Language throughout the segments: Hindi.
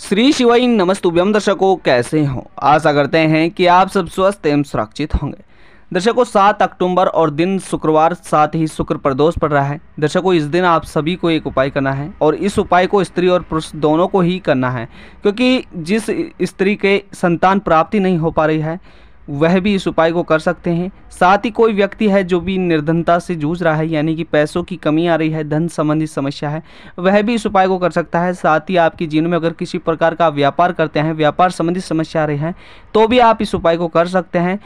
श्री शिवाई नमस्तुभ्यम दर्शकों कैसे हो आशा करते हैं कि आप सब स्वस्थ एवं सुरक्षित होंगे दर्शकों सात अक्टूबर और दिन शुक्रवार साथ ही शुक्र प्रदोष पड़ रहा है दर्शकों इस दिन आप सभी को एक उपाय करना है और इस उपाय को स्त्री और पुरुष दोनों को ही करना है क्योंकि जिस स्त्री के संतान प्राप्ति नहीं हो पा रही है वह भी इस उपाय को कर सकते हैं साथ ही कोई व्यक्ति है जो भी निर्धनता से जूझ रहा है यानी कि पैसों की कमी आ रही है धन संबंधी समस्या है वह भी इस उपाय को कर सकता है साथ ही आपके जीवन में अगर किसी प्रकार का व्यापार करते हैं व्यापार संबंधी समस्या आ रही है तो भी आप इस उपाय को कर सकते हैं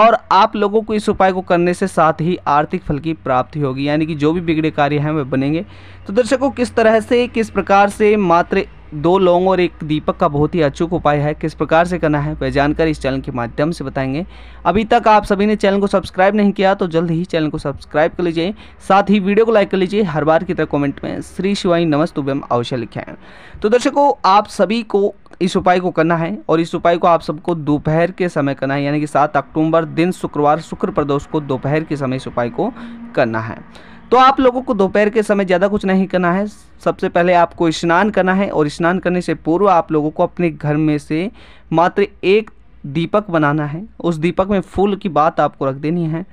और आप लोगों को इस उपाय को करने से साथ ही आर्थिक फल की प्राप्ति होगी यानी कि जो भी बिगड़े कार्य हैं वह बनेंगे तो दर्शकों किस तरह से किस प्रकार से मात्र दो लौंग और एक दीपक का बहुत ही अचूक उपाय है किस प्रकार से करना है वह जानकारी इस चैनल के माध्यम से बताएंगे अभी तक आप सभी ने चैनल को सब्सक्राइब नहीं किया तो जल्द ही चैनल को सब्सक्राइब कर लीजिए साथ ही वीडियो को लाइक कर लीजिए हर बार की तरह कमेंट में श्री शिवाई नमस्तुभ्यम अवश्य लिखा है तो दर्शकों आप सभी को इस उपाय को करना है और इस उपाय को आप सबको दोपहर के समय करना है यानी कि सात अक्टूबर दिन शुक्रवार शुक्र प्रदोष को दोपहर के समय इस उपाय को करना है तो आप लोगों को दोपहर के समय ज़्यादा कुछ नहीं करना है सबसे पहले आपको स्नान करना है और स्नान करने से पूर्व आप लोगों को अपने घर में से मात्र एक दीपक बनाना है उस दीपक में फूल की बात आपको रख देनी है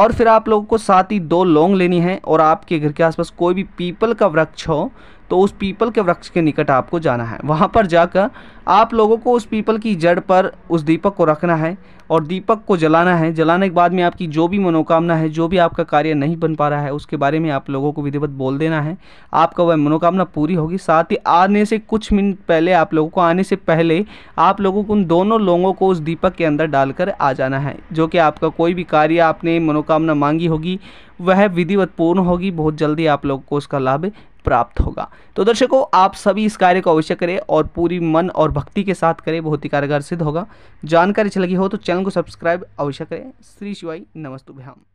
और फिर आप लोगों को साथ ही दो लौंग लेनी है और आपके घर के आसपास कोई भी पीपल का वृक्ष हो तो उस पीपल के वृक्ष के निकट आपको जाना है वहाँ पर जाकर आप लोगों को उस पीपल की जड़ पर उस दीपक को रखना है और दीपक को जलाना है जलाने के बाद में आपकी जो भी मनोकामना है जो भी आपका कार्य नहीं बन पा रहा है उसके बारे में आप लोगों को विधिवत बोल देना है आपका वह मनोकामना पूरी होगी साथ ही आने से कुछ मिनट पहले आप लोगों को आने से पहले आप लोगों को उन दोनों लोगों को उस दीपक के अंदर डालकर आ जाना है जो कि आपका कोई भी कार्य आपने मनोकामना मांगी होगी वह विधिवत पूर्ण होगी बहुत जल्दी आप लोगों को उसका लाभ प्राप्त होगा तो दर्शकों आप सभी इस कार्य को अवश्य करें और पूरी मन और भक्ति के साथ करें बहुत ही कारगर सिद्ध होगा जानकारी अच्छी लगी हो तो चैनल को सब्सक्राइब अवश्य करें श्री शिवाई नमस्तु भ्याम